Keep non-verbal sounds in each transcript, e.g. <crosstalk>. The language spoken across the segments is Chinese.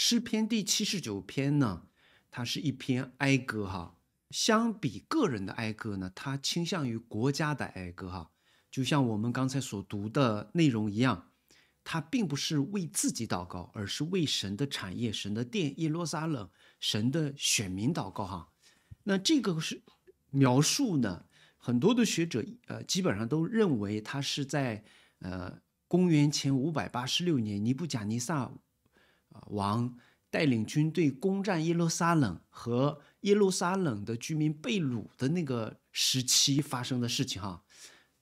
诗篇第七十九篇呢，它是一篇哀歌哈。相比个人的哀歌呢，它倾向于国家的哀歌哈。就像我们刚才所读的内容一样，它并不是为自己祷告，而是为神的产业、神的殿、耶路撒冷、神的选民祷告哈。那这个是描述呢，很多的学者呃，基本上都认为它是在呃公元前五百八十六年尼布甲尼撒。王带领军队攻占耶路撒冷，和耶路撒冷的居民被掳的那个时期发生的事情哈，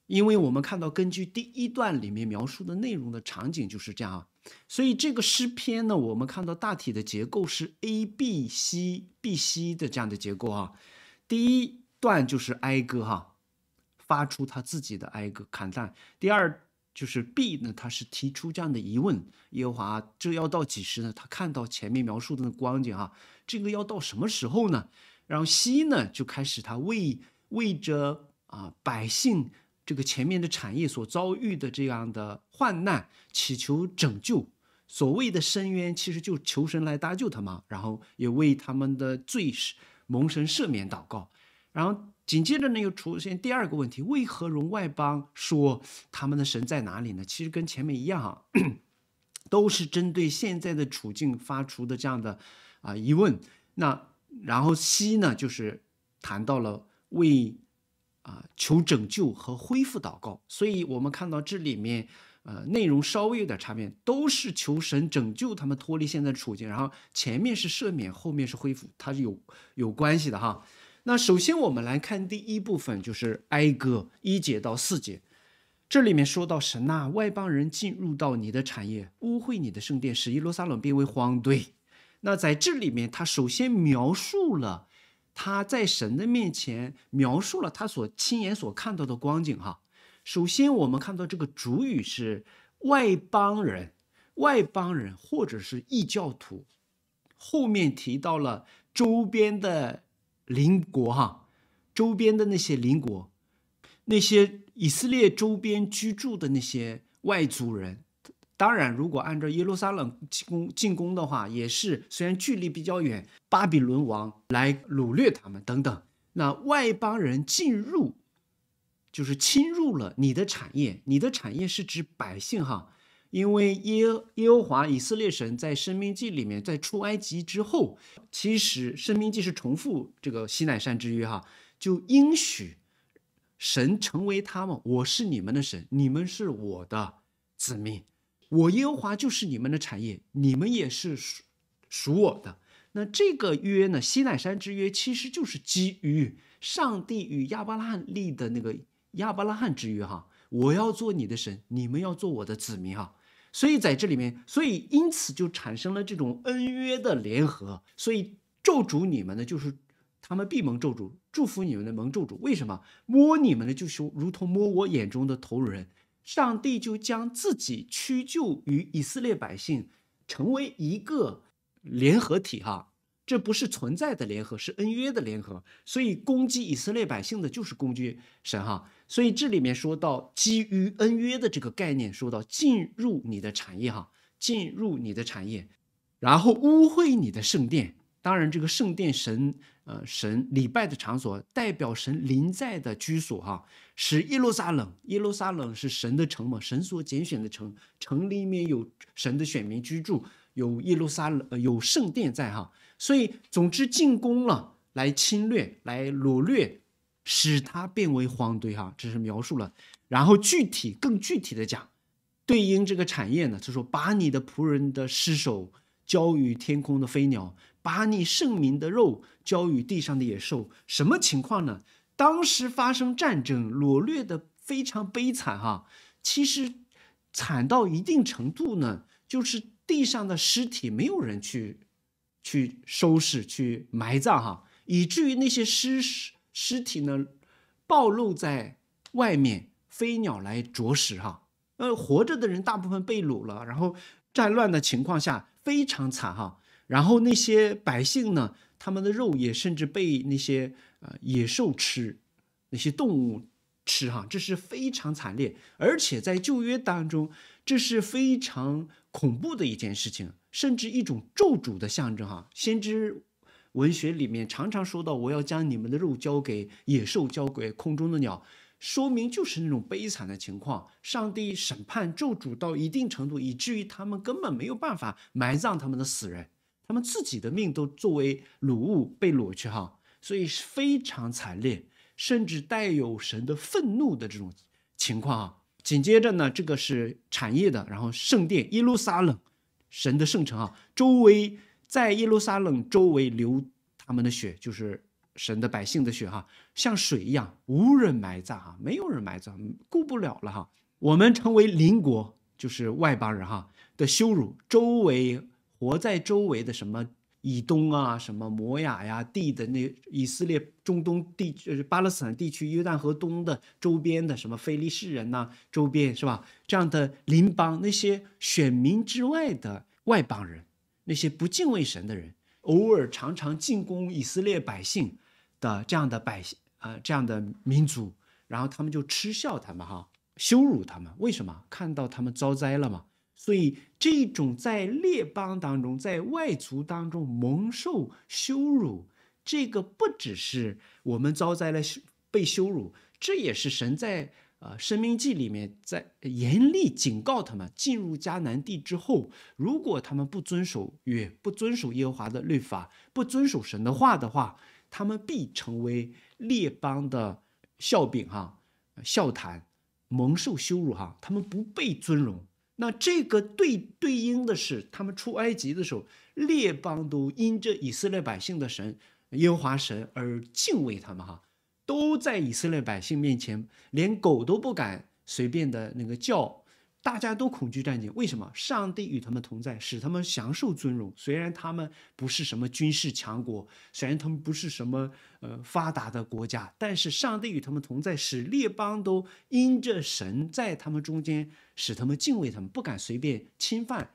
因为我们看到根据第一段里面描述的内容的场景就是这样啊，所以这个诗篇呢，我们看到大体的结构是 A B C B C 的这样的结构哈，第一段就是哀歌哈，发出他自己的哀歌砍战，第二。就是 B 呢，他是提出这样的疑问：耶和华，这要到几时呢？他看到前面描述的那光景啊，这个要到什么时候呢？然后西呢，就开始他为为着啊百姓这个前面的产业所遭遇的这样的患难祈求拯救。所谓的伸冤，其实就求神来搭救他嘛，然后也为他们的罪蒙神赦免祷告。然后紧接着呢，又出现第二个问题：为何容外邦说他们的神在哪里呢？其实跟前面一样，<clears throat> 都是针对现在的处境发出的这样的啊疑问。那然后西呢，就是谈到了为啊求拯救和恢复祷告。所以我们看到这里面呃内容稍微有点差别，都是求神拯救他们脱离现在处境。然后前面是赦免，后面是恢复，它是有有关系的哈。那首先，我们来看第一部分，就是哀歌一节到四节，这里面说到神呐，外邦人进入到你的产业，污秽你的圣殿，使耶路撒冷变为荒堆。那在这里面，他首先描述了他在神的面前描述了他所亲眼所看到的光景哈。首先，我们看到这个主语是外邦人，外邦人或者是异教徒，后面提到了周边的。邻国哈，周边的那些邻国，那些以色列周边居住的那些外族人，当然，如果按照耶路撒冷进攻进攻的话，也是虽然距离比较远，巴比伦王来掳掠他们等等。那外邦人进入，就是侵入了你的产业，你的产业是指百姓哈。因为耶耶和华以色列神在《申命记》里面，在出埃及之后，其实《申命记》是重复这个西乃山之约哈，就应许神成为他们，我是你们的神，你们是我的子民，我耶和华就是你们的产业，你们也是属属我的。那这个约呢，西乃山之约其实就是基于上帝与亚伯拉罕立的那个亚伯拉罕之约哈，我要做你的神，你们要做我的子民哈。所以在这里面，所以因此就产生了这种恩约的联合。所以咒主你们呢，就是他们必蒙咒主，祝福你们的蒙咒主。为什么摸你们的就是如同摸我眼中的头人。上帝就将自己屈就于以色列百姓，成为一个联合体。哈，这不是存在的联合，是恩约的联合。所以攻击以色列百姓的就是攻击神。哈。所以这里面说到基于恩约的这个概念，说到进入你的产业哈，进入你的产业，然后污秽你的圣殿。当然，这个圣殿神呃神礼拜的场所，代表神临在的居所哈，是耶路撒冷。耶路撒冷是神的城嘛，神所拣选的城，城里面有神的选民居住，有耶路撒冷有圣殿在哈。所以总之进攻了，来侵略，来掳掠。使它变为荒堆哈，这是描述了。然后具体更具体的讲，对应这个产业呢，就说把你的仆人的尸首交与天空的飞鸟，把你圣民的肉交与地上的野兽。什么情况呢？当时发生战争，掳掠的非常悲惨哈。其实，惨到一定程度呢，就是地上的尸体没有人去去收拾去埋葬哈，以至于那些尸尸。尸体呢暴露在外面，飞鸟来啄食哈。呃，活着的人大部分被掳了，然后战乱的情况下非常惨哈。然后那些百姓呢，他们的肉也甚至被那些呃野兽吃，那些动物吃哈，这是非常惨烈。而且在旧约当中，这是非常恐怖的一件事情，甚至一种咒诅的象征哈。先知。文学里面常常说到，我要将你们的肉交给野兽，交给空中的鸟，说明就是那种悲惨的情况。上帝审判咒诅到一定程度，以至于他们根本没有办法埋葬他们的死人，他们自己的命都作为掳物被掳去哈，所以非常惨烈，甚至带有神的愤怒的这种情况啊。紧接着呢，这个是产业的，然后圣殿耶路撒冷，神的圣城啊，周围。在耶路撒冷周围流他们的血，就是神的百姓的血哈，像水一样，无人埋葬哈，没有人埋葬，顾不了了哈。我们成为邻国，就是外邦人哈的羞辱。周围活在周围的什么以东啊，什么摩亚呀，地的那以色列中东地，就是巴勒斯坦地区、约旦河东的周边的什么非利士人呐，周边是吧？这样的邻邦，那些选民之外的外邦人。那些不敬畏神的人，偶尔常常进攻以色列百姓的这样的百姓，呃，这样的民族，然后他们就嗤笑他们，哈，羞辱他们。为什么？看到他们遭灾了吗？所以这种在列邦当中，在外族当中蒙受羞辱，这个不只是我们遭灾了，被羞辱，这也是神在。呃，《申命记》里面在严厉警告他们，进入迦南地之后，如果他们不遵守约，不遵守耶和华的律法，不遵守神的话的话，他们必成为列邦的笑柄哈，笑谈，蒙受羞辱哈，他们不被尊荣。那这个对对应的是，他们出埃及的时候，列邦都因这以色列百姓的神，耶和华神而敬畏他们哈。都在以色列百姓面前，连狗都不敢随便的那个叫，大家都恐惧战争。为什么？上帝与他们同在，使他们享受尊荣。虽然他们不是什么军事强国，虽然他们不是什么呃发达的国家，但是上帝与他们同在，使列邦都因着神在他们中间，使他们敬畏他们，不敢随便侵犯。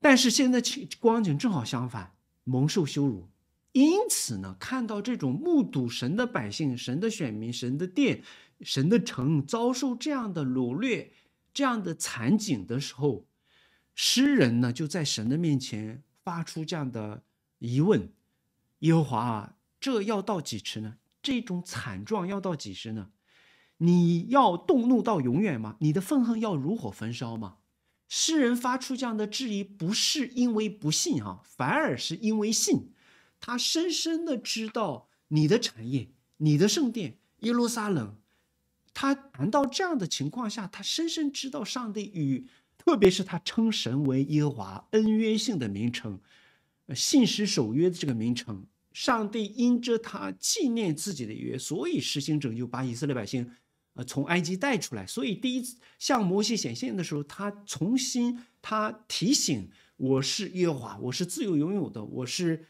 但是现在情光景正好相反，蒙受羞辱。因此呢，看到这种目睹神的百姓、神的选民、神的殿、神的城遭受这样的掳掠、这样的惨景的时候，诗人呢就在神的面前发出这样的疑问：耶和华啊，这要到几时呢？这种惨状要到几时呢？你要动怒到永远吗？你的愤恨要如火焚烧吗？诗人发出这样的质疑，不是因为不信哈，反而是因为信。他深深的知道你的产业，你的圣殿耶路撒冷。他谈到这样的情况下，他深深知道上帝与，特别是他称神为耶和华恩约性的名称，信实守约的这个名称。上帝因着他纪念自己的约，所以实行拯救，把以色列百姓，呃，从埃及带出来。所以第一次向摩西显现的时候，他重新，他提醒我是耶和华，我是自由拥有的，我是。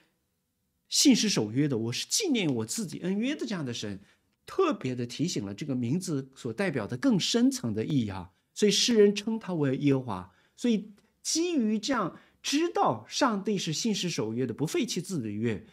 信实守约的，我是纪念我自己恩约的这样的神，特别的提醒了这个名字所代表的更深层的意义哈。所以诗人称他为耶和华。所以基于这样知道上帝是信实守约的，不废弃自己的约，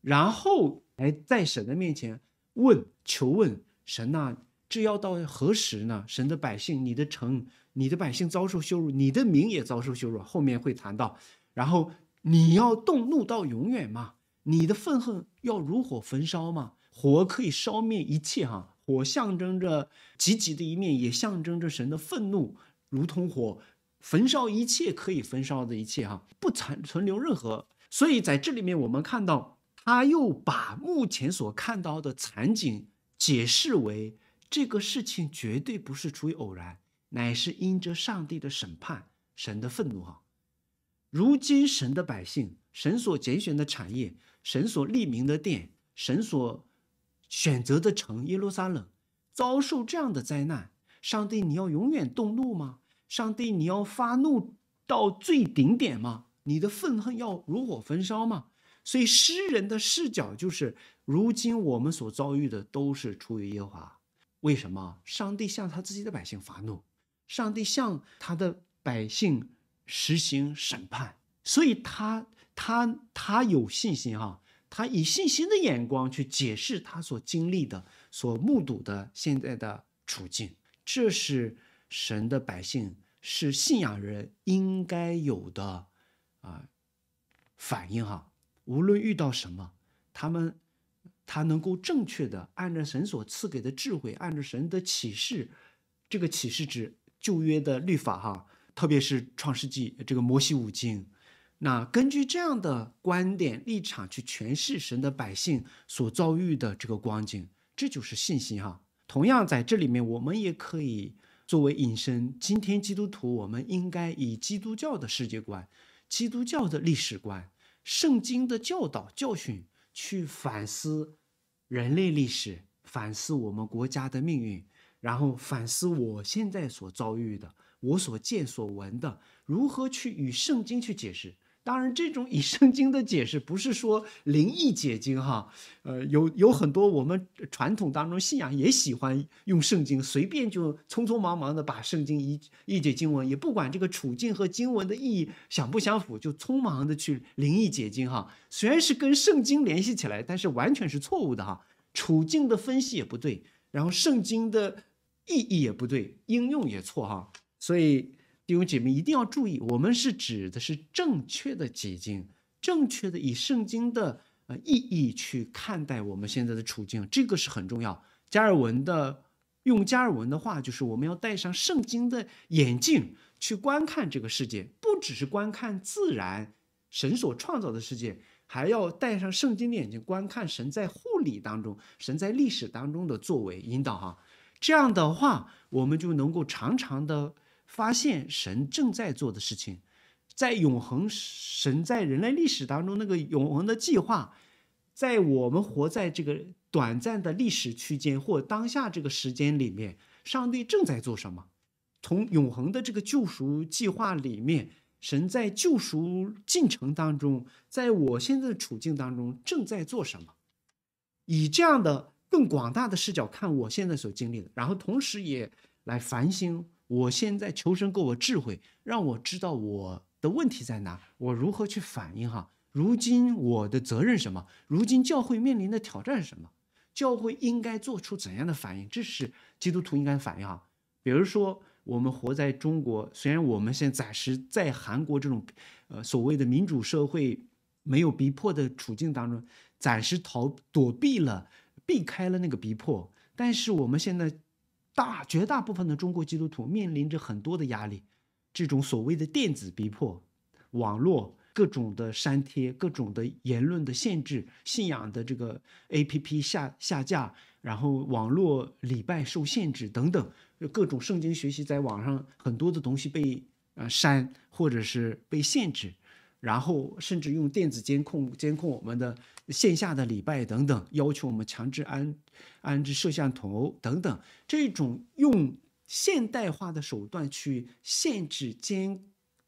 然后哎，在神的面前问求问神呐，这要到何时呢？神的百姓，你的城，你的百姓遭受羞辱，你的名也遭受羞辱。后面会谈到，然后你要动怒到永远吗？你的愤恨要如火焚烧吗？火可以烧灭一切哈，火象征着积极的一面，也象征着神的愤怒，如同火焚烧一切可以焚烧的一切哈，不残存留任何。所以在这里面，我们看到他又把目前所看到的惨景解释为这个事情绝对不是出于偶然，乃是因着上帝的审判、神的愤怒哈。如今神的百姓，神所拣选的产业。神所立名的殿，神所选择的城耶路撒冷遭受这样的灾难，上帝，你要永远动怒吗？上帝，你要发怒到最顶点吗？你的愤恨要如火焚烧吗？所以诗人的视角就是，如今我们所遭遇的都是出于耶和华。为什么上帝向他自己的百姓发怒？上帝向他的百姓实行审判，所以他。他他有信心哈，他以信心的眼光去解释他所经历的、所目睹的现在的处境，这是神的百姓是信仰人应该有的啊反应哈。无论遇到什么，他们他能够正确的按照神所赐给的智慧，按照神的启示，这个启示指旧约的律法哈，特别是创世纪这个摩西五经。那根据这样的观点立场去诠释神的百姓所遭遇的这个光景，这就是信心哈。同样在这里面，我们也可以作为引申，今天基督徒，我们应该以基督教的世界观、基督教的历史观、圣经的教导教训去反思人类历史，反思我们国家的命运，然后反思我现在所遭遇的，我所见所闻的，如何去与圣经去解释。当然，这种以圣经的解释不是说灵异解经哈，呃，有有很多我们传统当中信仰也喜欢用圣经，随便就匆匆忙忙的把圣经一一解经文，也不管这个处境和经文的意义相不相符，就匆忙的去灵异解经哈。虽然是跟圣经联系起来，但是完全是错误的哈，处境的分析也不对，然后圣经的意义也不对，应用也错哈，所以。弟兄姐妹一定要注意，我们是指的是正确的解经，正确的以圣经的呃意义去看待我们现在的处境，这个是很重要。加尔文的用加尔文的话，就是我们要戴上圣经的眼镜去观看这个世界，不只是观看自然神所创造的世界，还要戴上圣经的眼睛观看神在护理当中、神在历史当中的作为、引导哈。这样的话，我们就能够常常的。发现神正在做的事情，在永恒神在人类历史当中那个永恒的计划，在我们活在这个短暂的历史区间或当下这个时间里面，上帝正在做什么？从永恒的这个救赎计划里面，神在救赎进程当中，在我现在的处境当中正在做什么？以这样的更广大的视角看我现在所经历的，然后同时也来反省。我现在求神，给我智慧，让我知道我的问题在哪，我如何去反应？哈，如今我的责任什么？如今教会面临的挑战是什么？教会应该做出怎样的反应？这是基督徒应该反应啊。比如说，我们活在中国，虽然我们现在暂时在韩国这种，呃，所谓的民主社会没有逼迫的处境当中，暂时逃躲避了，避开了那个逼迫，但是我们现在。大绝大部分的中国基督徒面临着很多的压力，这种所谓的电子逼迫、网络各种的删帖、各种的言论的限制、信仰的这个 APP 下下架，然后网络礼拜受限制等等，各种圣经学习在网上很多的东西被呃删或者是被限制。然后甚至用电子监控监控我们的线下的礼拜等等，要求我们强制安安置摄像头等等，这种用现代化的手段去限制监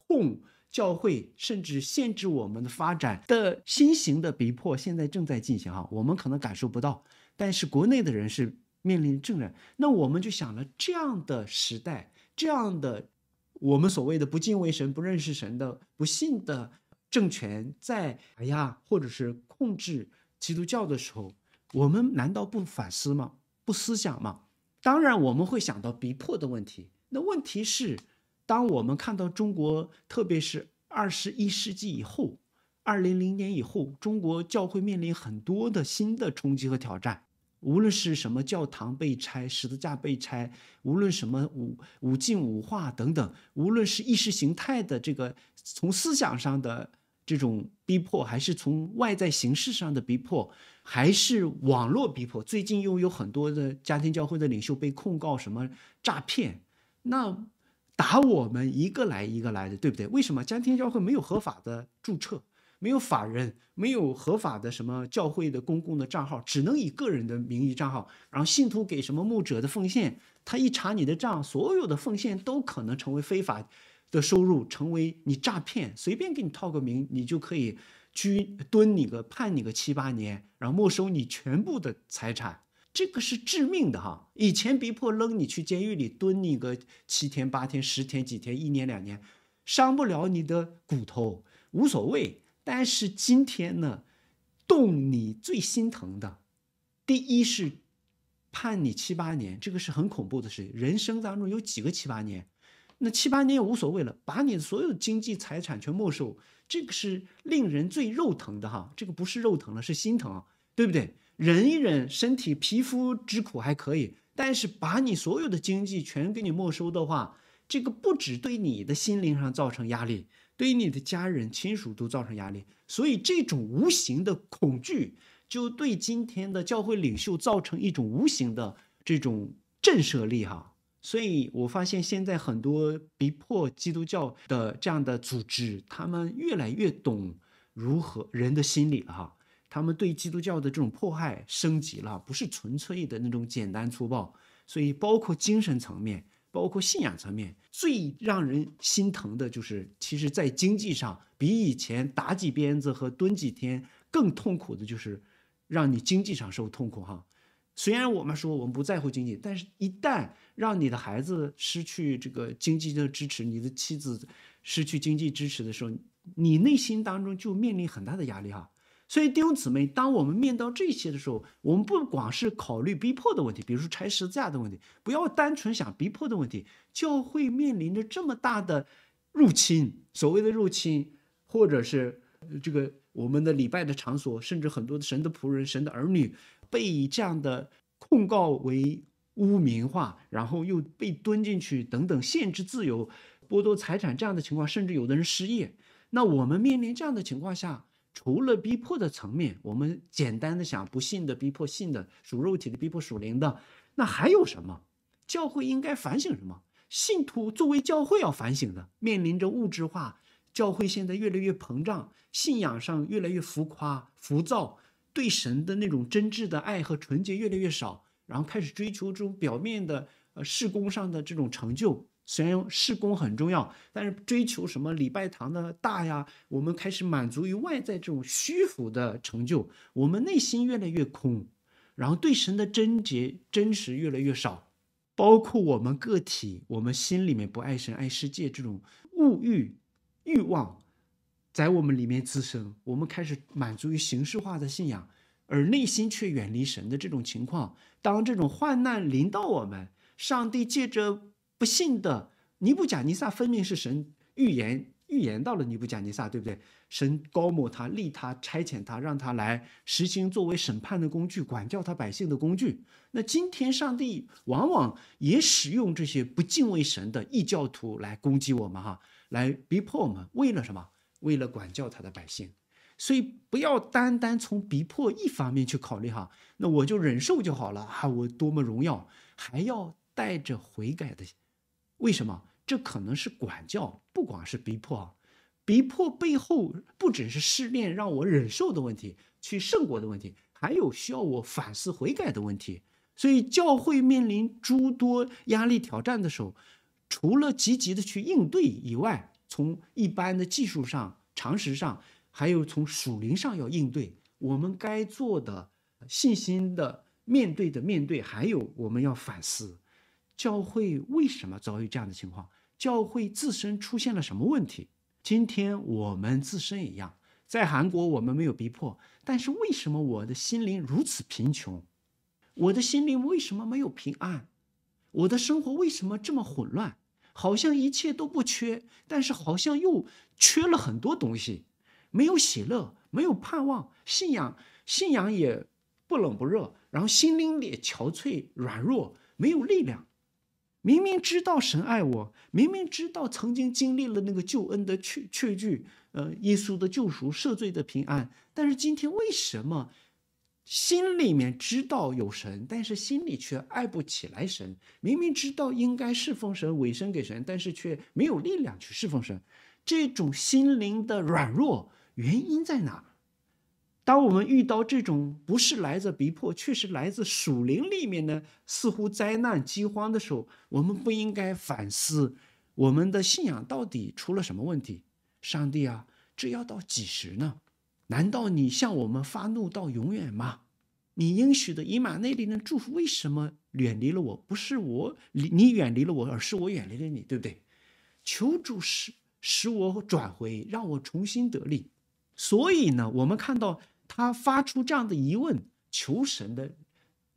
控教会，甚至限制我们的发展的新型的逼迫，现在正在进行哈，我们可能感受不到，但是国内的人是面临正然。那我们就想了这样的时代，这样的我们所谓的不敬畏神、不认识神的不信的。政权在打压或者是控制基督教的时候，我们难道不反思吗？不思想吗？当然，我们会想到逼迫的问题。那问题是，当我们看到中国，特别是二十一世纪以后，二零零年以后，中国教会面临很多的新的冲击和挑战。无论是什么教堂被拆、十字架被拆，无论什么五五进五化等等，无论是意识形态的这个从思想上的。这种逼迫，还是从外在形式上的逼迫，还是网络逼迫？最近又有很多的家庭教会的领袖被控告什么诈骗，那打我们一个来一个来的，对不对？为什么家庭教会没有合法的注册，没有法人，没有合法的什么教会的公共的账号，只能以个人的名义账号，然后信徒给什么牧者的奉献，他一查你的账，所有的奉献都可能成为非法。的收入成为你诈骗，随便给你套个名，你就可以拘蹲你个判你个七八年，然后没收你全部的财产，这个是致命的哈。以前逼迫扔你去监狱里蹲你个七天八天十天几天一年两年，伤不了你的骨头，无所谓。但是今天呢，动你最心疼的，第一是判你七八年，这个是很恐怖的事情。人生当中有几个七八年？那七八年也无所谓了，把你所有的经济财产全没收，这个是令人最肉疼的哈，这个不是肉疼了，是心疼，对不对？忍一忍，身体皮肤之苦还可以，但是把你所有的经济全给你没收的话，这个不只对你的心灵上造成压力，对于你的家人亲属都造成压力，所以这种无形的恐惧，就对今天的教会领袖造成一种无形的这种震慑力哈。所以我发现现在很多逼迫基督教的这样的组织，他们越来越懂如何人的心理了哈。他们对基督教的这种迫害升级了，不是纯粹的那种简单粗暴。所以包括精神层面，包括信仰层面，最让人心疼的就是，其实，在经济上比以前打几鞭子和蹲几天更痛苦的就是，让你经济上受痛苦哈。虽然我们说我们不在乎经济，但是一旦让你的孩子失去这个经济的支持，你的妻子失去经济支持的时候，你内心当中就面临很大的压力哈。所以弟兄姊妹，当我们面对这些的时候，我们不光是考虑逼迫的问题，比如说拆十字架的问题，不要单纯想逼迫的问题。教会面临着这么大的入侵，所谓的入侵，或者是这个我们的礼拜的场所，甚至很多的神的仆人、神的儿女。被这样的控告为污名化，然后又被蹲进去等等限制自由、剥夺财产这样的情况，甚至有的人失业。那我们面临这样的情况下，除了逼迫的层面，我们简单的想，不信的逼迫，信的属肉体的逼迫，属灵的，那还有什么？教会应该反省什么？信徒作为教会要反省的，面临着物质化，教会现在越来越膨胀，信仰上越来越浮夸、浮躁。对神的那种真挚的爱和纯洁越来越少，然后开始追求这种表面的，呃，事工上的这种成就。虽然事工很重要，但是追求什么礼拜堂的大呀，我们开始满足于外在这种虚浮的成就。我们内心越来越空，然后对神的贞洁、真实越来越少。包括我们个体，我们心里面不爱神，爱世界这种物欲欲望。在我们里面滋生，我们开始满足于形式化的信仰，而内心却远离神的这种情况。当这种患难临到我们，上帝借着不幸的尼布甲尼撒，分明是神预言预言到了尼布甲尼撒，对不对？神高抹他，立他，差遣他，让他来实行作为审判的工具，管教他百姓的工具。那今天上帝往往也使用这些不敬畏神的异教徒来攻击我们哈，来逼迫我们，为了什么？为了管教他的百姓，所以不要单单从逼迫一方面去考虑哈，那我就忍受就好了啊！我多么荣耀，还要带着悔改的。为什么？这可能是管教，不光是逼迫，逼迫背后不只是试炼让我忍受的问题，去胜过的问题，还有需要我反思悔改的问题。所以教会面临诸多压力挑战的时候，除了积极的去应对以外。从一般的技术上、常识上，还有从属灵上要应对，我们该做的信心的面对的面对，还有我们要反思，教会为什么遭遇这样的情况？教会自身出现了什么问题？今天我们自身一样，在韩国我们没有逼迫，但是为什么我的心灵如此贫穷？我的心灵为什么没有平安？我的生活为什么这么混乱？好像一切都不缺，但是好像又缺了很多东西，没有喜乐，没有盼望，信仰信仰也不冷不热，然后心灵也憔悴、软弱，没有力量。明明知道神爱我，明明知道曾经经历了那个救恩的确确据，呃，耶稣的救赎、赦罪的平安，但是今天为什么？心里面知道有神，但是心里却爱不起来神。明明知道应该是奉神、委身给神，但是却没有力量去侍奉神。这种心灵的软弱原因在哪？当我们遇到这种不是来自逼迫，却是来自属灵里面呢？似乎灾难、饥荒的时候，我们不应该反思我们的信仰到底出了什么问题？上帝啊，这要到几时呢？难道你向我们发怒到永远吗？你应许的以马内利的祝福为什么远离了我？不是我离你远离了我，而是我远离了你，对不对？求主使使我转回，让我重新得力。所以呢，我们看到他发出这样的疑问，求神的，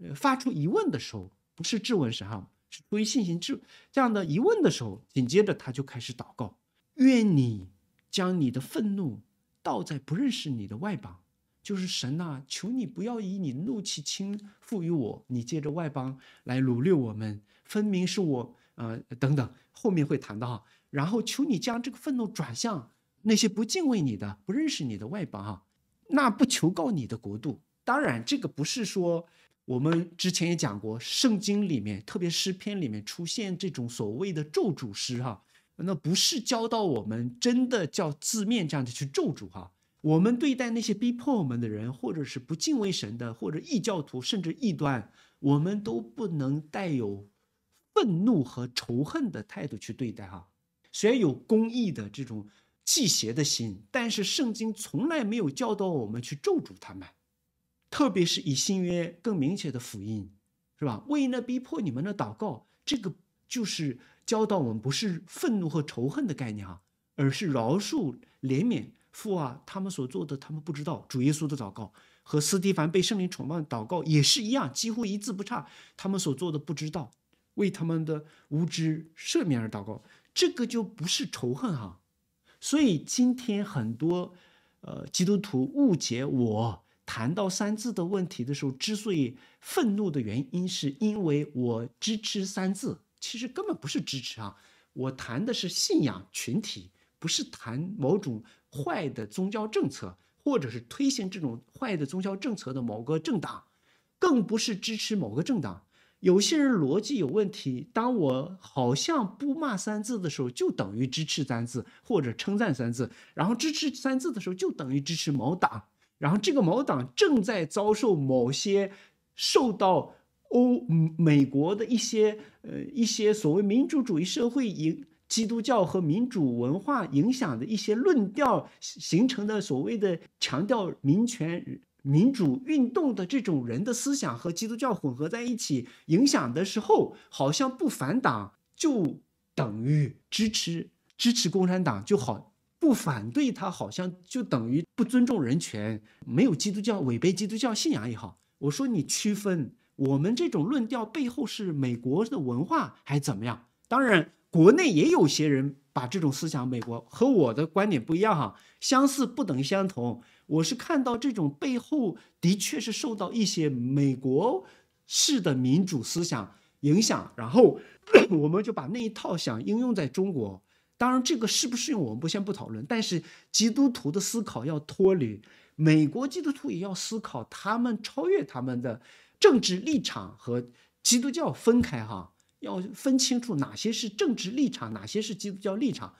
呃，发出疑问的时候，不是质问神哈，是出于信心质这样的疑问的时候，紧接着他就开始祷告：愿你将你的愤怒。倒在不认识你的外邦，就是神呐！求你不要以你怒气倾覆于我，你借着外邦来掳掠我们，分明是我……呃，等等，后面会谈到哈。然后求你将这个愤怒转向那些不敬畏你的、不认识你的外邦哈。那不求告你的国度。当然，这个不是说我们之前也讲过，圣经里面，特别诗篇里面出现这种所谓的咒诅诗哈。那不是教导我们真的叫字面这样的去咒诅哈。我们对待那些逼迫我们的人，或者是不敬畏神的，或者异教徒，甚至异端，我们都不能带有愤怒和仇恨的态度去对待哈。虽然有公义的这种祭邪的心，但是圣经从来没有教导我们去咒诅他们。特别是以新约更明确的福音，是吧？为那逼迫你们的祷告，这个就是。教导我们不是愤怒和仇恨的概念哈，而是饶恕、怜悯、父啊。他们所做的，他们不知道。主耶稣的祷告和斯蒂凡被圣灵拜的祷告也是一样，几乎一字不差。他们所做的不知道，为他们的无知赦免而祷告，这个就不是仇恨哈。所以今天很多呃基督徒误解我谈到三字的问题的时候，之所以愤怒的原因，是因为我支持三字。其实根本不是支持啊，我谈的是信仰群体，不是谈某种坏的宗教政策，或者是推行这种坏的宗教政策的某个政党，更不是支持某个政党。有些人逻辑有问题，当我好像不骂三字的时候，就等于支持三字或者称赞三字，然后支持三字的时候，就等于支持某党，然后这个某党正在遭受某些受到。欧美国的一些呃一些所谓民主主义社会影基督教和民主文化影响的一些论调形成的所谓的强调民权民主运动的这种人的思想和基督教混合在一起影响的时候，好像不反党就等于支持支持共产党就好，不反对他好像就等于不尊重人权，没有基督教违背基督教信仰也好，我说你区分。我们这种论调背后是美国的文化还是怎么样？当然，国内也有些人把这种思想，美国和我的观点不一样哈，相似不等于相同。我是看到这种背后的确是受到一些美国式的民主思想影响，然后 <clears throat> 我们就把那一套想应用在中国。当然，这个适不适用我们不先不讨论。但是基督徒的思考要脱离美国，基督徒也要思考他们超越他们的。政治立场和基督教分开哈，要分清楚哪些是政治立场，哪些是基督教立场。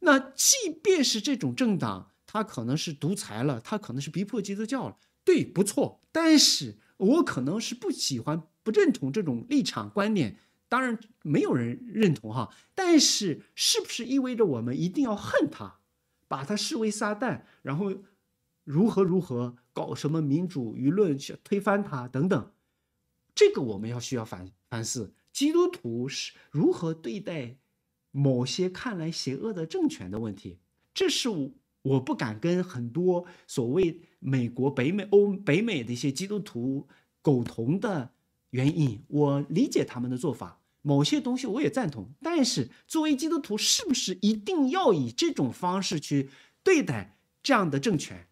那即便是这种政党，他可能是独裁了，他可能是逼迫基督教了，对，不错。但是我可能是不喜欢、不认同这种立场观点，当然没有人认同哈。但是是不是意味着我们一定要恨他，把他视为撒旦，然后如何如何搞什么民主舆论去推翻他等等？这个我们要需要反反思，基督徒是如何对待某些看来邪恶的政权的问题。这是我我不敢跟很多所谓美国北美欧北美的一些基督徒苟同的原因。我理解他们的做法，某些东西我也赞同，但是作为基督徒，是不是一定要以这种方式去对待这样的政权？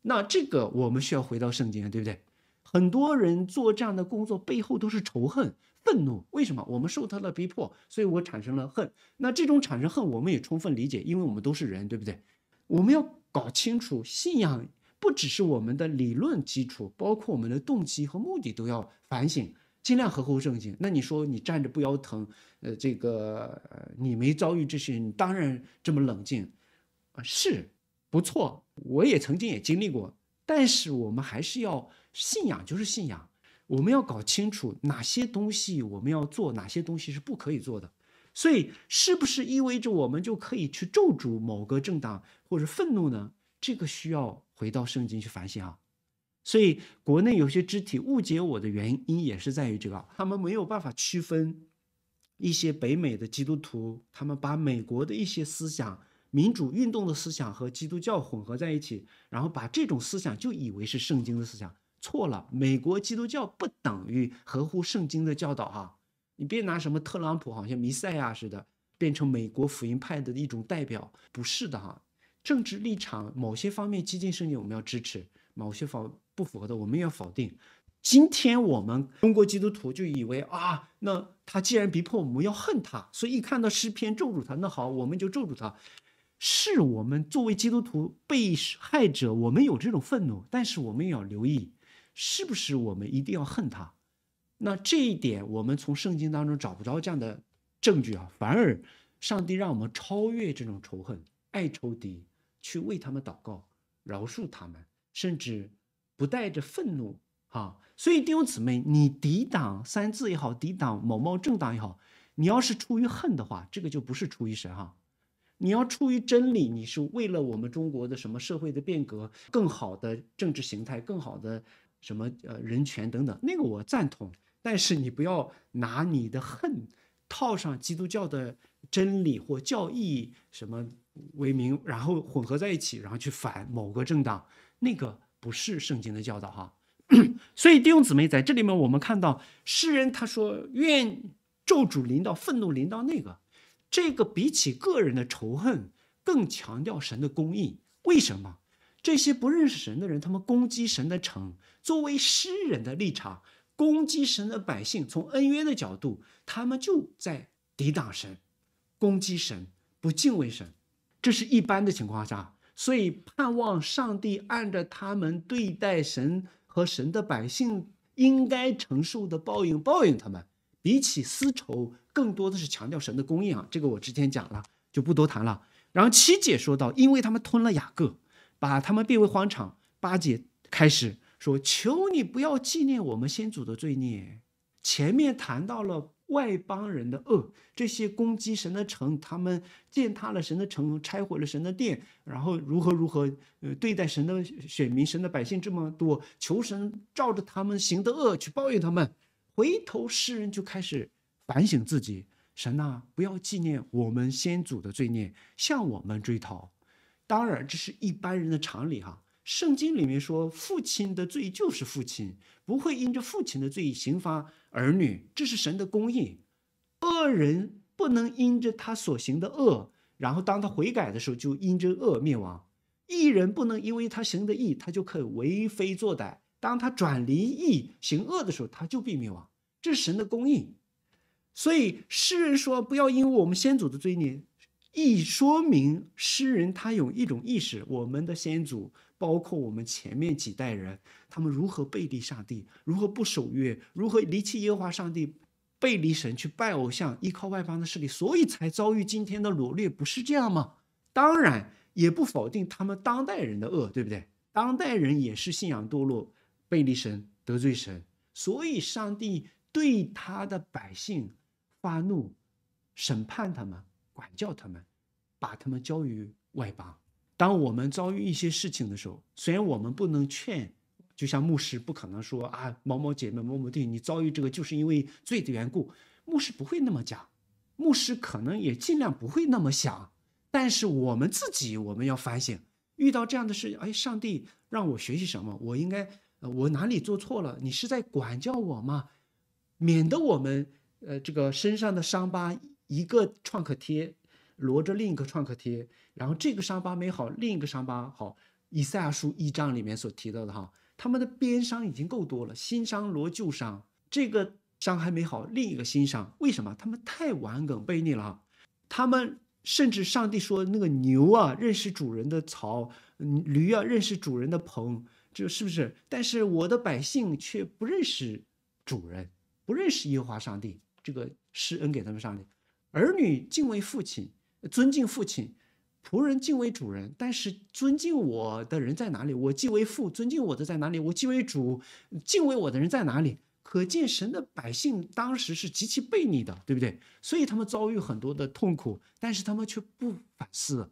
那这个我们需要回到圣经，对不对？很多人做这样的工作背后都是仇恨、愤怒。为什么？我们受他的逼迫，所以我产生了恨。那这种产生恨，我们也充分理解，因为我们都是人，对不对？我们要搞清楚，信仰不只是我们的理论基础，包括我们的动机和目的都要反省，尽量合乎圣经。那你说你站着不腰疼，呃，这个呃，你没遭遇这些，你当然这么冷静啊，是不错。我也曾经也经历过。但是我们还是要信仰，就是信仰。我们要搞清楚哪些东西我们要做，哪些东西是不可以做的。所以，是不是意味着我们就可以去咒诅某个政党或者愤怒呢？这个需要回到圣经去反省啊。所以，国内有些肢体误解我的原因，也是在于这个，他们没有办法区分一些北美的基督徒，他们把美国的一些思想。民主运动的思想和基督教混合在一起，然后把这种思想就以为是圣经的思想错了。美国基督教不等于合乎圣经的教导哈，你别拿什么特朗普好像弥赛亚似的，变成美国福音派的一种代表，不是的哈。政治立场某些方面激进圣经，我们要支持；某些方不符合的，我们要否定。今天我们中国基督徒就以为啊，那他既然逼迫我们，要恨他，所以一看到诗篇咒诅他，那好，我们就咒诅他。是我们作为基督徒被害者，我们有这种愤怒，但是我们也要留意，是不是我们一定要恨他？那这一点，我们从圣经当中找不着这样的证据啊。反而，上帝让我们超越这种仇恨，爱仇敌，去为他们祷告，饶恕他们，甚至不带着愤怒啊。所以弟兄姊妹，你抵挡三字也好，抵挡某某政党也好，你要是出于恨的话，这个就不是出于神哈。你要出于真理，你是为了我们中国的什么社会的变革、更好的政治形态、更好的什么呃人权等等，那个我赞同。但是你不要拿你的恨套上基督教的真理或教义什么为名，然后混合在一起，然后去反某个政党，那个不是圣经的教导哈。<coughs> 所以弟兄姊妹，在这里面我们看到诗人他说愿咒主临到愤怒临到那个。这个比起个人的仇恨更强调神的公义。为什么这些不认识神的人，他们攻击神的城，作为诗人的立场攻击神的百姓？从恩怨的角度，他们就在抵挡神，攻击神，不敬畏神。这是一般的情况下，所以盼望上帝按着他们对待神和神的百姓应该承受的报应，报应他们。比起私仇。更多的是强调神的供应啊，这个我之前讲了，就不多谈了。然后七姐说到，因为他们吞了雅各，把他们变为荒场。八姐开始说：“求你不要纪念我们先祖的罪孽。”前面谈到了外邦人的恶，这些攻击神的城，他们践踏了神的城，拆毁了神的殿，然后如何如何呃对待神的选民、神的百姓这么多，求神照着他们行的恶去报应他们。回头诗人就开始。反省自己，神呐，不要纪念我们先祖的罪孽，向我们追讨。当然，这是一般人的常理哈。圣经里面说，父亲的罪就是父亲，不会因着父亲的罪刑罚儿女，这是神的公义。恶人不能因着他所行的恶，然后当他悔改的时候就因着恶灭亡；义人不能因为他行的义，他就可以为非作歹。当他转离义行恶的时候，他就必灭亡。这是神的公义。所以诗人说：“不要因为我们先祖的罪孽。”一说明诗人他有一种意识，我们的先祖，包括我们前面几代人，他们如何背离上帝，如何不守约，如何离弃耶和华上帝，背离神去拜偶像，依靠外邦的势力，所以才遭遇今天的掳掠，不是这样吗？当然也不否定他们当代人的恶，对不对？当代人也是信仰堕落，背离神，得罪神，所以上帝对他的百姓。发怒，审判他们，管教他们，把他们交于外邦。当我们遭遇一些事情的时候，虽然我们不能劝，就像牧师不可能说啊，某某姐妹、某某弟你遭遇这个就是因为罪的缘故。牧师不会那么讲，牧师可能也尽量不会那么想。但是我们自己，我们要反省，遇到这样的事情，哎，上帝让我学习什么？我应该，我哪里做错了？你是在管教我吗？免得我们。呃，这个身上的伤疤，一个创可贴摞着另一个创可贴，然后这个伤疤没好，另一个伤疤好。以赛亚书一章里面所提到的哈，他们的边伤已经够多了，新伤摞旧伤，这个伤还没好，另一个新伤。为什么？他们太顽梗悖逆了。他们甚至上帝说：“那个牛啊，认识主人的槽；驴啊，认识主人的棚。”这是不是？但是我的百姓却不认识主人，不认识耶和华上帝。这个施恩给他们上帝，儿女敬畏父亲，尊敬父亲；仆人敬畏主人，但是尊敬我的人在哪里？我既为父，尊敬我的在哪里？我既为主，敬畏我的人在哪里？可见神的百姓当时是极其悖逆的，对不对？所以他们遭遇很多的痛苦，但是他们却不反思。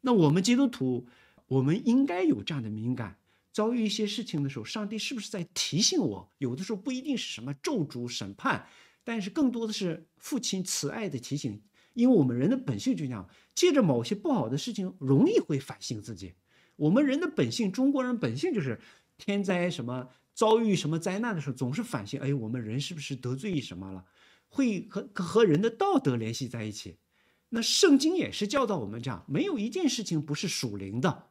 那我们基督徒，我们应该有这样的敏感：遭遇一些事情的时候，上帝是不是在提醒我？有的时候不一定是什么咒诅、审判。但是更多的是父亲慈爱的提醒，因为我们人的本性就这样，借着某些不好的事情容易会反省自己。我们人的本性，中国人本性就是，天灾什么遭遇什么灾难的时候总是反省，哎，我们人是不是得罪什么了？会和和人的道德联系在一起。那圣经也是教导我们这样，没有一件事情不是属灵的。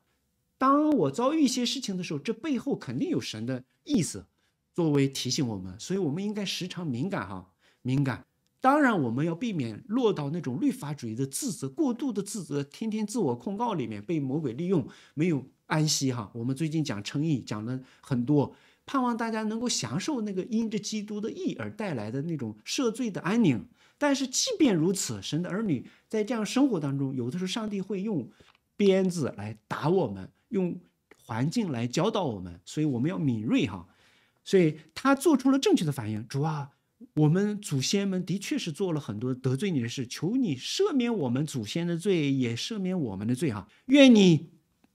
当我遭遇一些事情的时候，这背后肯定有神的意思，作为提醒我们，所以我们应该时常敏感哈。敏感，当然我们要避免落到那种律法主义的自责、过度的自责、天天自我控告里面被魔鬼利用，没有安息哈。我们最近讲诚意，讲了很多，盼望大家能够享受那个因着基督的义而带来的那种赦罪的安宁。但是即便如此，神的儿女在这样生活当中，有的时候上帝会用鞭子来打我们，用环境来教导我们，所以我们要敏锐哈。所以他做出了正确的反应，主啊。我们祖先们的确是做了很多得罪你的事，求你赦免我们祖先的罪，也赦免我们的罪哈。愿你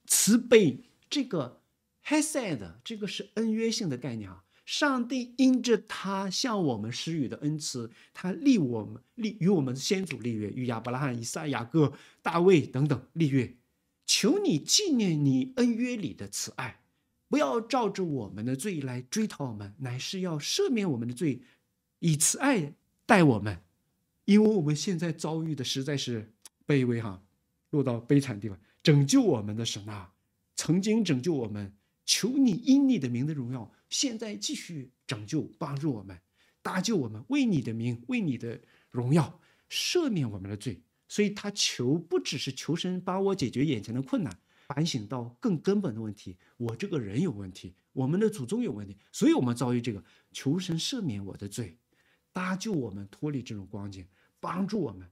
慈悲，这个 He said 这个是恩约性的概念哈。上帝因着他向我们施予的恩慈，他立我们立与我们先祖立约，与亚伯拉罕、以撒、雅各、大卫等等立约。求你纪念你恩约里的慈爱，不要照着我们的罪来追讨我们，乃是要赦免我们的罪。以慈爱待我们，因为我们现在遭遇的实在是卑微哈，落到悲惨地方。拯救我们的神啊，曾经拯救我们，求你因你的名的荣耀，现在继续拯救帮助我们，搭救我们，为你的名，为你的荣耀赦免我们的罪。所以他求不只是求神帮我解决眼前的困难，反省到更根本的问题：我这个人有问题，我们的祖宗有问题，所以我们遭遇这个。求神赦免我的罪。搭救我们脱离这种光景，帮助我们，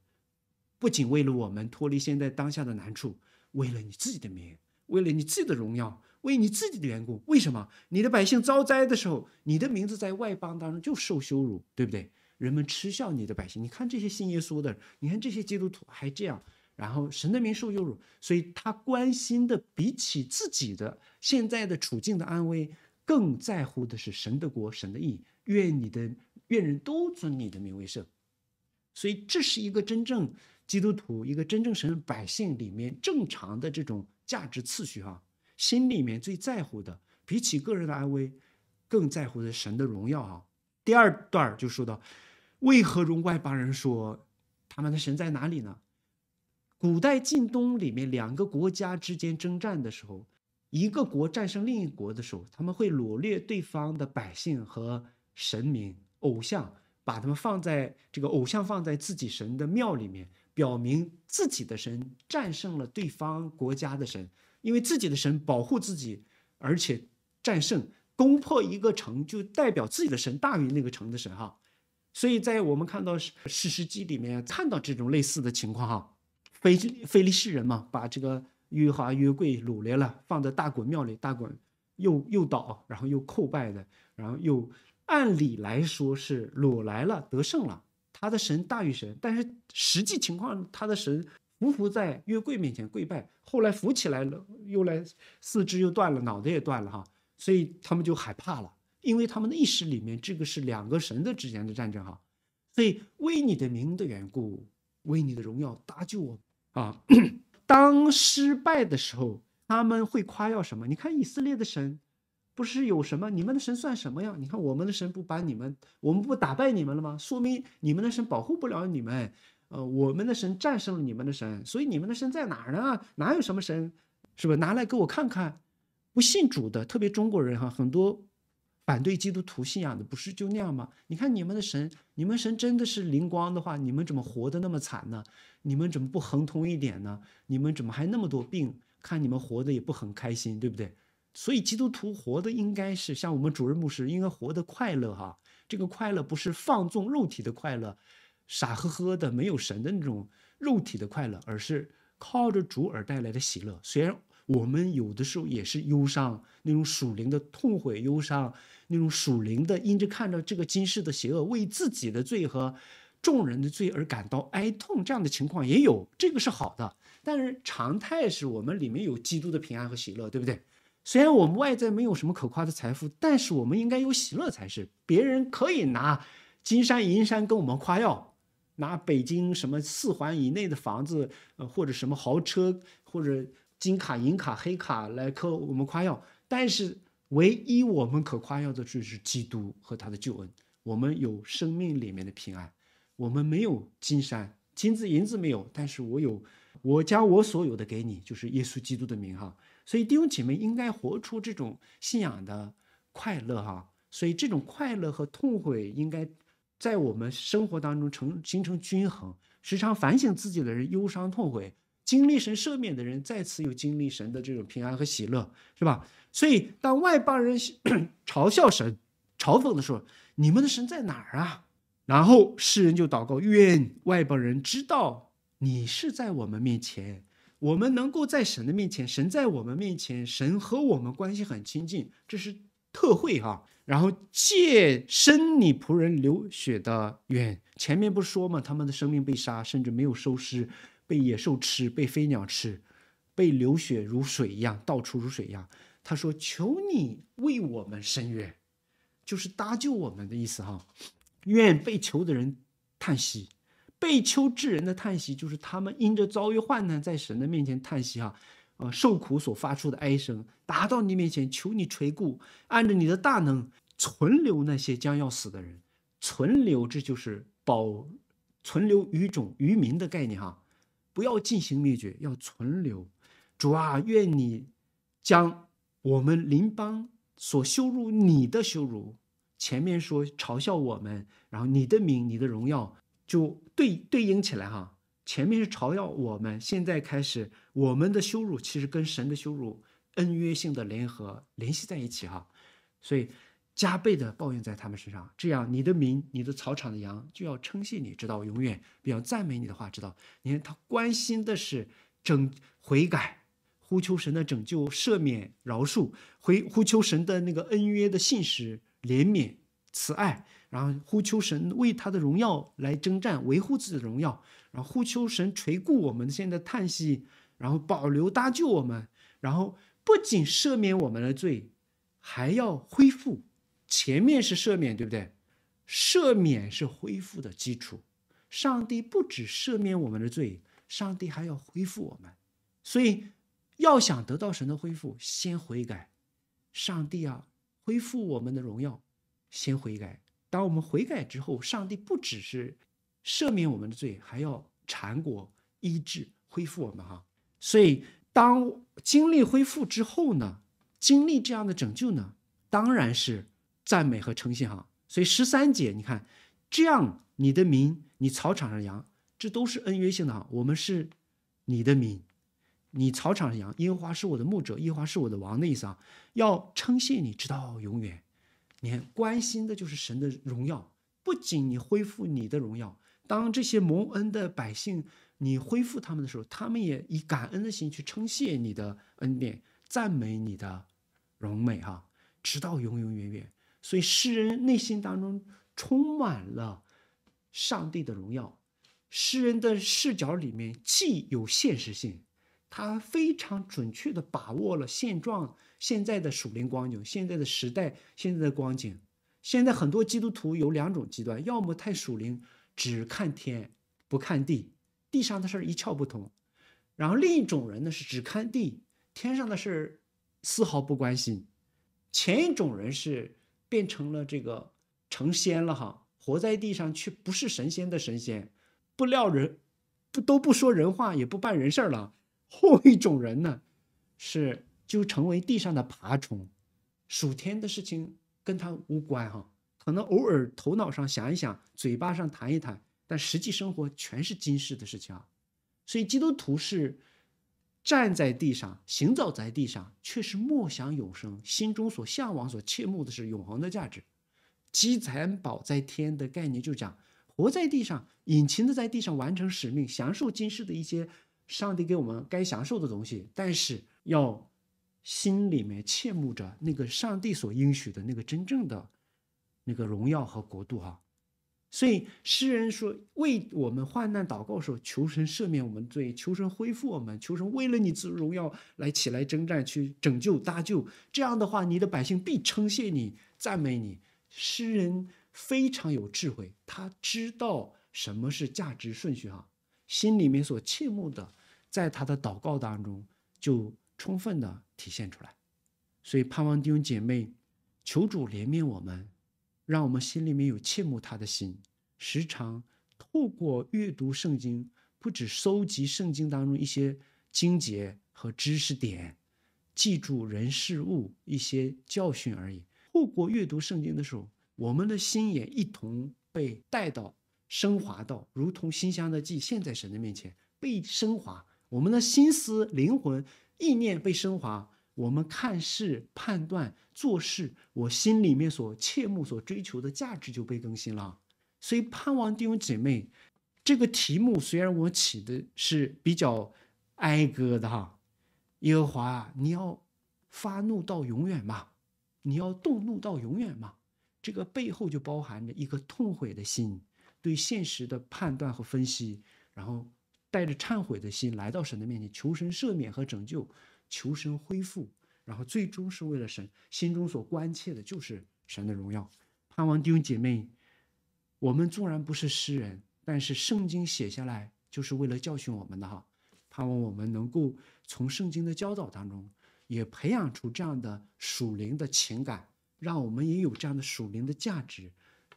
不仅为了我们脱离现在当下的难处，为了你自己的名，为了你自己的荣耀，为你自己的员工。为什么你的百姓遭灾的时候，你的名字在外邦当中就受羞辱，对不对？人们嗤笑你的百姓。你看这些信耶稣的，你看这些基督徒还这样，然后神的名受羞辱，所以他关心的比起自己的现在的处境的安危，更在乎的是神的国、神的义。愿你的。愿人都尊你的名为圣，所以这是一个真正基督徒、一个真正神百姓里面正常的这种价值次序哈。心里面最在乎的，比起个人的安危，更在乎的神的荣耀哈。第二段就说到，为何容外邦人说他们的神在哪里呢？古代近东里面两个国家之间征战的时候，一个国战胜另一国的时候，他们会掳掠对方的百姓和神明。偶像把他们放在这个偶像放在自己神的庙里面，表明自己的神战胜了对方国家的神，因为自己的神保护自己，而且战胜攻破一个城，就代表自己的神大于那个城的神哈。所以在我们看到《史诗记》里面看到这种类似的情况哈，非非利士人嘛，把这个约华约柜掳来了，放在大滚庙里，大滚又又倒，然后又叩拜的，然后又。按理来说是鲁来了得胜了，他的神大于神，但是实际情况他的神匍匐在约柜面前跪拜，后来扶起来了，又来四肢又断了，脑袋也断了哈，所以他们就害怕了，因为他们的意识里面这个是两个神的之间的战争哈，所以为你的名的缘故，为你的荣耀搭救我啊！<clears throat> 当失败的时候，他们会夸耀什么？你看以色列的神。不是有什么？你们的神算什么呀？你看我们的神不把你们，我们不打败你们了吗？说明你们的神保护不了你们。呃，我们的神战胜了你们的神，所以你们的神在哪儿呢？哪有什么神？是不？拿来给我看看。不信主的，特别中国人哈，很多反对基督徒信仰的，不是就那样吗？你看你们的神，你们神真的是灵光的话，你们怎么活得那么惨呢？你们怎么不恒通一点呢？你们怎么还那么多病？看你们活得也不很开心，对不对？所以基督徒活的应该是像我们主任牧师应该活的快乐哈，这个快乐不是放纵肉体的快乐，傻呵呵的没有神的那种肉体的快乐，而是靠着主而带来的喜乐。虽然我们有的时候也是忧伤，那种属灵的痛悔忧伤，那种属灵的因着看着这个今世的邪恶，为自己的罪和众人的罪而感到哀痛，这样的情况也有，这个是好的。但是常态是我们里面有基督的平安和喜乐，对不对？虽然我们外在没有什么可夸的财富，但是我们应该有喜乐才是。别人可以拿金山银山跟我们夸耀，拿北京什么四环以内的房子，呃，或者什么豪车，或者金卡银卡黑卡来跟我们夸耀，但是唯一我们可夸耀的就是基督和他的救恩。我们有生命里面的平安，我们没有金山、金子、银子没有，但是我有，我将我所有的给你，就是耶稣基督的名哈。所以弟兄姐妹应该活出这种信仰的快乐哈，所以这种快乐和痛悔应该在我们生活当中成形成均衡。时常反省自己的人，忧伤痛悔，经历神赦免的人，再次又经历神的这种平安和喜乐，是吧？所以当外邦人 <coughs> 嘲笑神、嘲讽的时候，你们的神在哪儿啊？然后世人就祷告，愿外邦人知道你是在我们面前。我们能够在神的面前，神在我们面前，神和我们关系很亲近，这是特惠哈。然后借申你仆人流血的冤，前面不说嘛，他们的生命被杀，甚至没有收尸，被野兽吃，被飞鸟吃，被流血如水一样，到处如水一样。他说：“求你为我们伸冤，就是搭救我们的意思哈。”愿被求的人叹息。被囚之人的叹息，就是他们因着遭遇患难，在神的面前叹息哈，呃，受苦所发出的哀声，达到你面前，求你垂顾，按着你的大能存留那些将要死的人，存留，这就是保存留于种于民的概念哈，不要进行灭绝，要存留。主啊，愿你将我们邻邦所羞辱你的羞辱，前面说嘲笑我们，然后你的名，你的荣耀。就对对应起来哈，前面是嘲笑我们，现在开始我们的羞辱，其实跟神的羞辱恩约性的联合联系在一起哈，所以加倍的抱怨在他们身上，这样你的民、你的草场的羊就要称谢你，直到永远，比较赞美你的话，知道？你看他关心的是整悔改，呼求神的拯救、赦免、饶恕，回呼求神的那个恩约的信实、怜悯、慈爱。然后呼求神为他的荣耀来征战，维护自己的荣耀。然后呼求神垂顾我们现在叹息，然后保留搭救我们，然后不仅赦免我们的罪，还要恢复。前面是赦免，对不对？赦免是恢复的基础。上帝不止赦免我们的罪，上帝还要恢复我们。所以，要想得到神的恢复，先悔改。上帝啊，恢复我们的荣耀，先悔改。当我们悔改之后，上帝不只是赦免我们的罪，还要缠裹医治恢复我们哈。所以当经历恢复之后呢，经历这样的拯救呢，当然是赞美和称谢哈。所以十三节，你看这样，你的名，你草场上羊，这都是恩约性的哈。我们是你的名，你草场上羊，耶和华是我的牧者，耶和华是我的王的意思啊，要称谢你直到永远。你看，关心的就是神的荣耀。不仅你恢复你的荣耀，当这些蒙恩的百姓你恢复他们的时候，他们也以感恩的心去称谢你的恩典，赞美你的荣美哈，直到永永远远。所以诗人内心当中充满了上帝的荣耀。诗人的视角里面既有现实性，他非常准确地把握了现状。现在的属灵光景，现在的时代，现在的光景，现在很多基督徒有两种极端：要么太属灵，只看天不看地，地上的事儿一窍不通；然后另一种人呢是只看地，天上的事儿丝毫不关心。前一种人是变成了这个成仙了哈，活在地上却不是神仙的神仙，不料人不都不说人话，也不办人事了。后一种人呢是。就成为地上的爬虫，数天的事情跟他无关哈，可能偶尔头脑上想一想，嘴巴上谈一谈，但实际生活全是今世的事情啊。所以基督徒是站在地上行走在地上，却是默想永生，心中所向往、所切慕的是永恒的价值。积攒宝在天的概念，就讲活在地上，殷勤的在地上完成使命，享受今世的一些上帝给我们该享受的东西，但是要。心里面切慕着那个上帝所应许的那个真正的那个荣耀和国度哈，所以诗人说为我们患难祷告时候，求神赦免我们罪，求神恢复我们，求神为了你的荣耀来起来征战去拯救搭救，这样的话你的百姓必称谢你，赞美你。诗人非常有智慧，他知道什么是价值顺序哈，心里面所切慕的，在他的祷告当中就。充分的体现出来，所以盼望弟兄姐妹求主怜悯我们，让我们心里面有切慕他的心，时常透过阅读圣经，不止收集圣经当中一些经节和知识点，记住人事物一些教训而已。透过阅读圣经的时候，我们的心也一同被带到升华到，如同馨香的祭献在神的面前被升华，我们的心思灵魂。意念被升华，我们看事、判断、做事，我心里面所切慕、所追求的价值就被更新了。所以，盼望弟兄姐妹，这个题目虽然我起的是比较哀歌的哈，耶和华啊，你要发怒到永远吗？你要动怒到永远吗？这个背后就包含着一颗痛悔的心，对现实的判断和分析，然后。带着忏悔的心来到神的面前，求神赦免和拯救，求神恢复，然后最终是为了神心中所关切的，就是神的荣耀。盼望弟兄姐妹，我们纵然不是诗人，但是圣经写下来就是为了教训我们的哈。盼望我们能够从圣经的教导当中，也培养出这样的属灵的情感，让我们也有这样的属灵的价值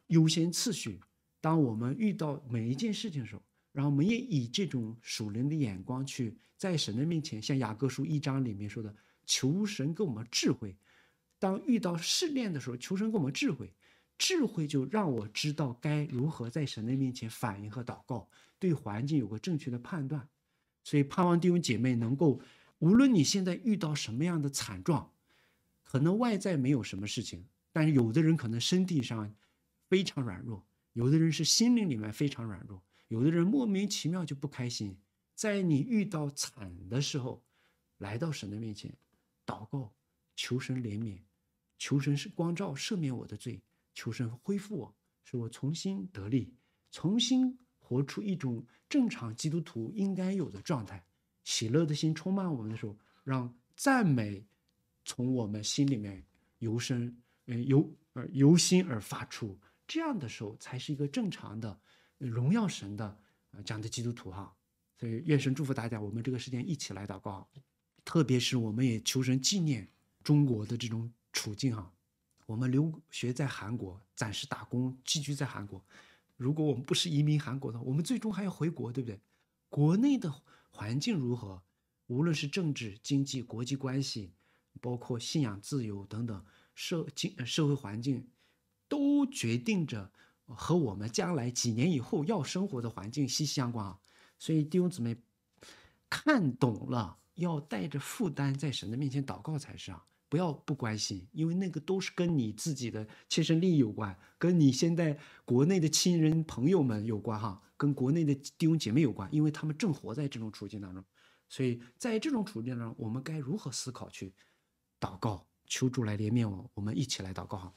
优先次序。当我们遇到每一件事情的时候。然后，我们也以这种属灵的眼光去在神的面前，像雅各书一章里面说的，求神给我们智慧。当遇到试炼的时候，求神给我们智慧。智慧就让我知道该如何在神的面前反应和祷告，对环境有个正确的判断。所以，盼望弟兄姐妹能够，无论你现在遇到什么样的惨状，可能外在没有什么事情，但是有的人可能身体上非常软弱，有的人是心灵里面非常软弱。有的人莫名其妙就不开心，在你遇到惨的时候，来到神的面前祷告，求神怜悯，求神是光照赦免我的罪，求神恢复我，使我重新得力，重新活出一种正常基督徒应该有的状态，喜乐的心充满我们的时候，让赞美从我们心里面由身，嗯由而由心而发出，这样的时候才是一个正常的。荣耀神的，这样的基督徒哈，所以愿神祝福大家。我们这个时间一起来祷告，特别是我们也求神纪念中国的这种处境哈。我们留学在韩国，暂时打工寄居在韩国。如果我们不是移民韩国的，我们最终还要回国，对不对？国内的环境如何？无论是政治、经济、国际关系，包括信仰自由等等，社经社会环境都决定着。和我们将来几年以后要生活的环境息息相关啊！所以弟兄姊妹，看懂了要带着负担在神的面前祷告才是啊！不要不关心，因为那个都是跟你自己的切身利益有关，跟你现在国内的亲人朋友们有关哈，跟国内的弟兄姐妹有关，因为他们正活在这种处境当中。所以在这种处境当中，我们该如何思考去祷告求助来怜悯我？我们一起来祷告哈。